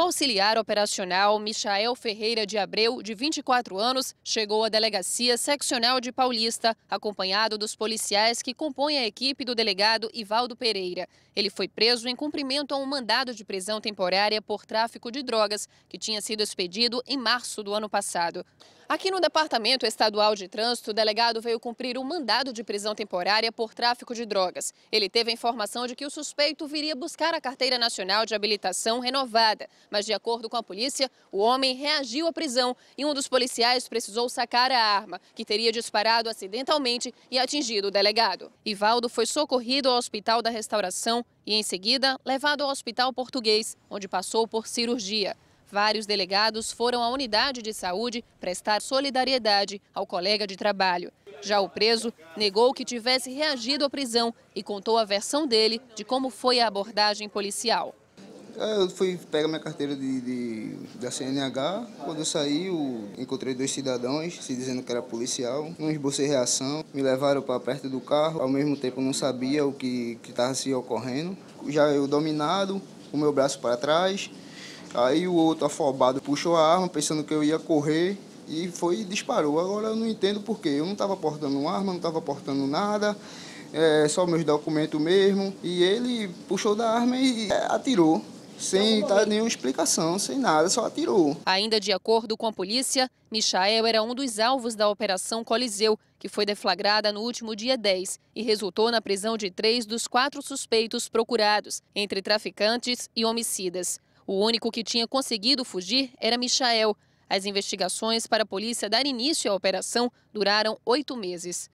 O auxiliar operacional Michael Ferreira de Abreu, de 24 anos, chegou à delegacia seccional de Paulista, acompanhado dos policiais que compõem a equipe do delegado Ivaldo Pereira. Ele foi preso em cumprimento a um mandado de prisão temporária por tráfico de drogas, que tinha sido expedido em março do ano passado. Aqui no Departamento Estadual de Trânsito, o delegado veio cumprir um mandado de prisão temporária por tráfico de drogas. Ele teve a informação de que o suspeito viria buscar a Carteira Nacional de Habilitação renovada, mas de acordo com a polícia, o homem reagiu à prisão e um dos policiais precisou sacar a arma, que teria disparado acidentalmente e atingido o delegado. Ivaldo foi socorrido ao Hospital da Restauração e, em seguida, levado ao Hospital Português, onde passou por cirurgia. Vários delegados foram à unidade de saúde prestar solidariedade ao colega de trabalho. Já o preso negou que tivesse reagido à prisão e contou a versão dele de como foi a abordagem policial. É, eu fui pegar minha carteira de, de, da CNH. Quando eu saí, eu encontrei dois cidadãos se dizendo que era policial. Não esbocei reação, me levaram para perto do carro. Ao mesmo tempo, não sabia o que estava se ocorrendo. Já eu dominado, o meu braço para trás, Aí o outro afobado puxou a arma, pensando que eu ia correr e foi e disparou. Agora eu não entendo por quê. Eu não estava portando arma, não estava portando nada, é, só meus documentos mesmo. E ele puxou da arma e é, atirou. Sem então, dar nenhuma explicação, sem nada, só atirou. Ainda de acordo com a polícia, Michael era um dos alvos da Operação Coliseu, que foi deflagrada no último dia 10 e resultou na prisão de três dos quatro suspeitos procurados, entre traficantes e homicidas. O único que tinha conseguido fugir era Michael. As investigações para a polícia dar início à operação duraram oito meses.